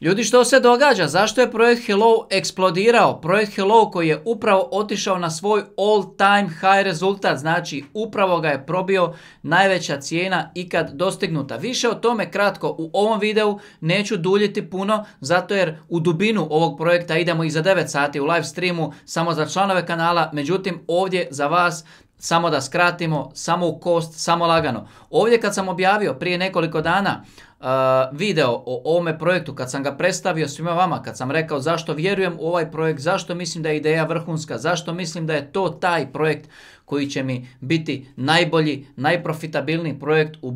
Ljudi što se događa? Zašto je projekt Hello eksplodirao? Projekt Hello koji je upravo otišao na svoj all time high rezultat, znači upravo ga je probio najveća cijena ikad dostignuta. Više o tome kratko u ovom videu neću duljiti puno, zato jer u dubinu ovog projekta idemo i za 9 sati u live streamu samo za članove kanala, međutim ovdje za vas samo da skratimo, samo u kost, samo lagano. Ovdje kad sam objavio prije nekoliko dana video o ovome projektu, kad sam ga predstavio svima vama, kad sam rekao zašto vjerujem u ovaj projekt, zašto mislim da je ideja vrhunska, zašto mislim da je to taj projekt koji će mi biti najbolji, najprofitabilniji projekt u,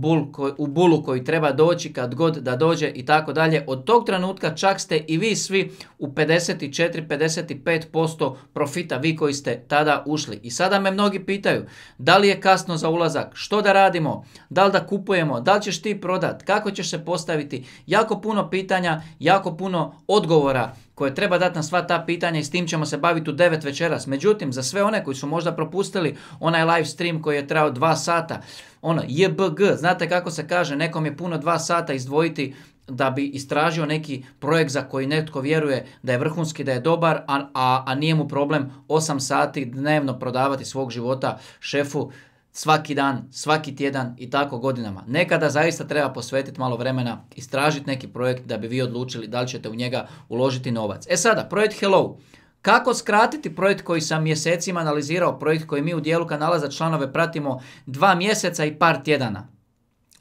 u bulu koji treba doći kad god da dođe i tako dalje. Od tog trenutka čak ste i vi svi u 54-55% profita, vi koji ste tada ušli. I sada me mnogi pitaju, da li je kasno za ulazak, što da radimo, da li da kupujemo, da li ćeš ti prodat, kako ćeš postaviti, jako puno pitanja, jako puno odgovora koje treba dati na sva ta pitanja i s tim ćemo se baviti u devet večeras. Međutim, za sve one koji su možda propustili onaj live stream koji je trajao dva sata, ono JBG, znate kako se kaže, nekom je puno dva sata izdvojiti da bi istražio neki projekt za koji netko vjeruje da je vrhunski, da je dobar, a, a, a nije mu problem 8 sati dnevno prodavati svog života šefu svaki dan, svaki tjedan i tako godinama. Nekada zaista treba posvetiti malo vremena, istražiti neki projekt da bi vi odlučili da li ćete u njega uložiti novac. E sada, projekt Hello. Kako skratiti projekt koji sam mjesecima analizirao, projekt koji mi u dijelu kanala za članove pratimo dva mjeseca i par tjedana?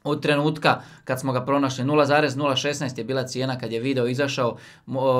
od trenutka kad smo ga pronašli 0,016 je bila cijena kad je video izašao,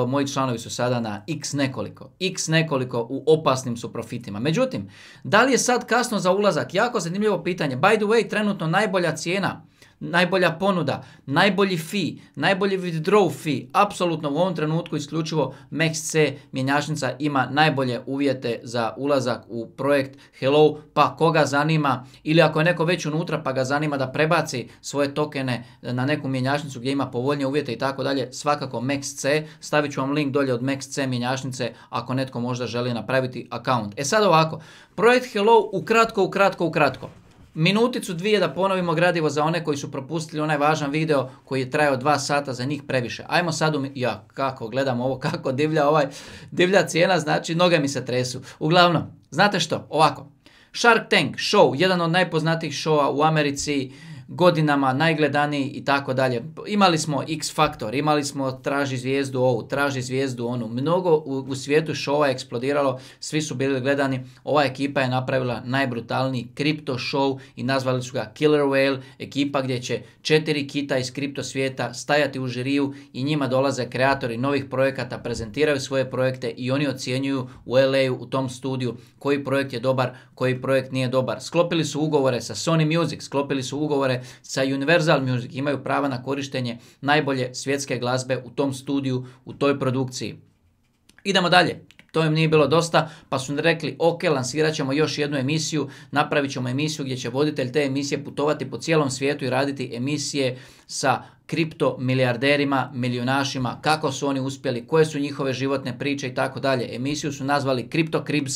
moji članovi su sada na x nekoliko. X nekoliko u opasnim su profitima. Međutim, da li je sad kasno za ulazak? Jako zanimljivo pitanje. By the way, trenutno najbolja cijena najbolja ponuda, najbolji fee, najbolji withdraw fee, apsolutno u ovom trenutku isključivo C mjenjačnica ima najbolje uvjete za ulazak u projekt Hello, pa koga zanima ili ako je neko već unutra pa ga zanima da prebaci svoje tokene na neku mjenjačnicu gdje ima povoljnije uvjete i tako dalje, svakako MaxC, stavit ću vam link dolje od C mjenjačnice ako netko možda želi napraviti account. E sad ovako, projekt Hello ukratko, ukratko, ukratko minuticu dvije da ponovimo gradivo za one koji su propustili onaj važan video koji je trajao dva sata za njih previše. Ajmo sad, ja kako gledam ovo, kako divlja ovaj, divlja cijena, znači noge mi se tresu. Uglavnom, znate što, ovako, Shark Tank show, jedan od najpoznatijih showa u Americi, godinama najgledaniji i tako dalje. Imali smo X Faktor, imali smo Traži zvijezdu ovu, Traži zvijezdu onu. Mnogo u, svijetu šova je eksplodiralo, svi su bili gledani. Ova ekipa je napravila najbrutalniji kripto show i nazvali su ga Killer Whale, ekipa gdje će četiri kita iz kripto svijeta stajati u žiriju i njima dolaze kreatori novih projekata, prezentiraju svoje projekte i oni ocjenjuju u LA u tom studiju koji projekt je dobar, koji projekt nije dobar. Sklopili su ugovore sa Sony Music, sklopili su ugovore sa Universal Music imaju prava na korištenje najbolje svjetske glazbe u tom studiju, u toj produkciji. Idemo dalje. To im nije bilo dosta, pa su rekli, ok, lansirat ćemo još jednu emisiju, napravit ćemo emisiju gdje će voditelj te emisije putovati po cijelom svijetu i raditi emisije sa kripto milijarderima, milijunašima, kako su oni uspjeli, koje su njihove životne priče i tako dalje. Emisiju su nazvali Crypto Cribs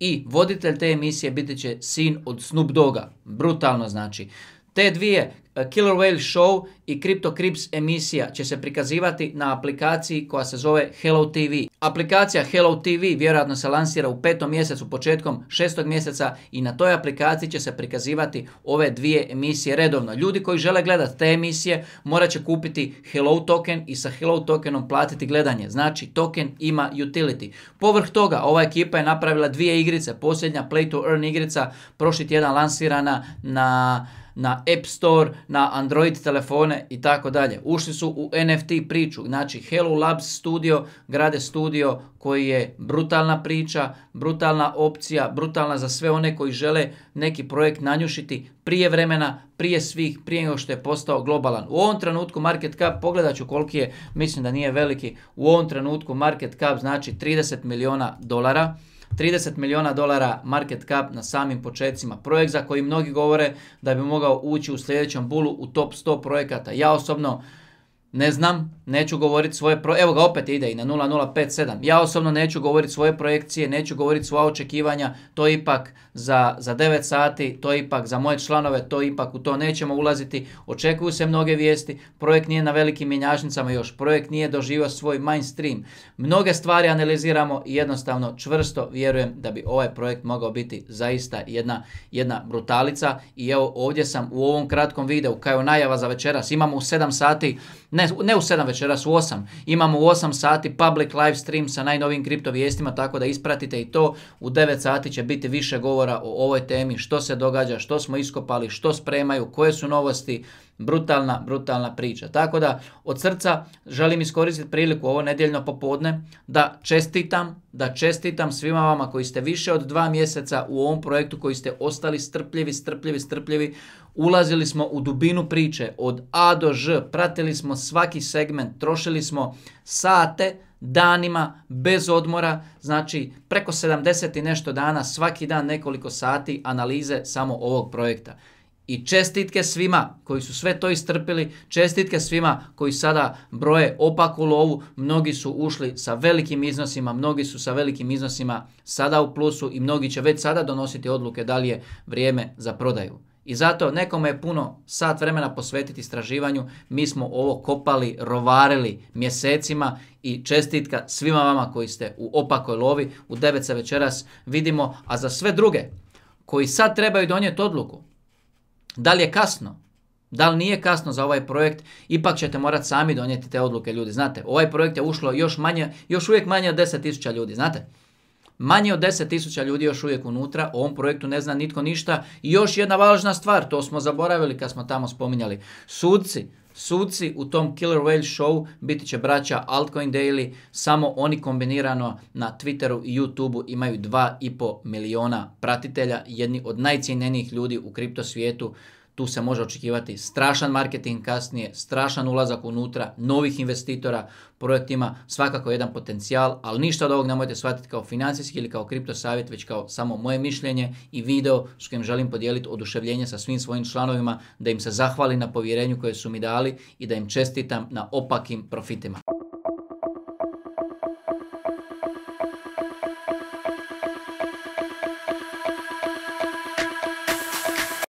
i voditelj te emisije biti će sin od Snoop Doga. Brutalno znači. Te dvije eh, Killer Whale Show i Crypto Crips emisija će se prikazivati na aplikaciji koja se zove Hello TV. Aplikacija Hello TV vjerojatno se lansira u petom mjesecu, početkom šestog mjeseca i na toj aplikaciji će se prikazivati ove dvije emisije redovno. Ljudi koji žele gledati te emisije morat će kupiti Hello token i sa Hello tokenom platiti gledanje. Znači token ima utility. Povrh toga ova ekipa je napravila dvije igrice. Posljednja Play to Earn igrica prošli tjedan lansirana na na App Store, na Android telefone i tako dalje. Ušli su u NFT priču, znači Hello Labs studio, grade studio koji je brutalna priča, brutalna opcija, brutalna za sve one koji žele neki projekt nanjušiti prije vremena, prije svih, prije nego što je postao globalan. U ovom trenutku market cap, pogledat ću koliki je, mislim da nije veliki, u ovom trenutku market cap znači 30 miliona dolara. 30 milijuna dolara market cap na samim početcima. Projekt za koji mnogi govore da bi mogao ući u sljedećem bulu u top 100 projekata. Ja osobno ne znam, neću govoriti svoje, pro... evo ga opet ide i na 0.057. Ja osobno neću govoriti svoje projekcije, neću govoriti svoja očekivanja, to ipak za, za 9 sati, to ipak za moje članove, to ipak u to nećemo ulaziti. Očekuju se mnoge vijesti, projekt nije na velikim mjenjačnicama još, projekt nije doživio svoj mainstream. Mnoge stvari analiziramo i jednostavno čvrsto vjerujem da bi ovaj projekt mogao biti zaista jedna, jedna brutalica. I evo ovdje sam u ovom kratkom videu, kao najava za večeras, imamo u 7 sati, ne ne, ne u 7 večeras, u 8. Imamo u 8 sati public live stream sa najnovim kripto vijestima, tako da ispratite i to. U 9 sati će biti više govora o ovoj temi, što se događa, što smo iskopali, što spremaju, koje su novosti, brutalna, brutalna priča. Tako da od srca želim iskoristiti priliku ovo nedjeljno popodne da čestitam, da čestitam svima vama koji ste više od dva mjeseca u ovom projektu, koji ste ostali strpljivi, strpljivi, strpljivi, Ulazili smo u dubinu priče od A do Ž, pratili smo svaki segment, trošili smo sate, danima, bez odmora, znači preko 70 i nešto dana, svaki dan nekoliko sati analize samo ovog projekta. I čestitke svima koji su sve to istrpili, čestitke svima koji sada broje opaku lovu, mnogi su ušli sa velikim iznosima, mnogi su sa velikim iznosima sada u plusu i mnogi će već sada donositi odluke da li je vrijeme za prodaju. I zato nekome je puno sat vremena posvetiti istraživanju, mi smo ovo kopali, rovarili mjesecima i čestitka svima vama koji ste u opakoj lovi, u 9 se večeras vidimo, a za sve druge koji sad trebaju donijeti odluku, da li je kasno, da li nije kasno za ovaj projekt, ipak ćete morati sami donijeti te odluke ljudi. Znate, ovaj projekt je ušlo još manje, još uvijek manje od 10.000 ljudi, znate. Manje od 10.000 ljudi još uvijek unutra, o ovom projektu ne zna nitko ništa. I još jedna važna stvar, to smo zaboravili kad smo tamo spominjali. Sudci, Suci u tom Killer Whale show biti će braća Altcoin Daily, samo oni kombinirano na Twitteru i YouTubeu imaju 2,5 miliona pratitelja, jedni od najcjenjenijih ljudi u kripto svijetu tu se može očekivati strašan marketing kasnije, strašan ulazak unutra, novih investitora, projekt ima svakako jedan potencijal, ali ništa od ovog nemojte shvatiti kao financijski ili kao kripto savjet, već kao samo moje mišljenje i video s kojim želim podijeliti oduševljenje sa svim svojim članovima, da im se zahvali na povjerenju koje su mi dali i da im čestitam na opakim profitima.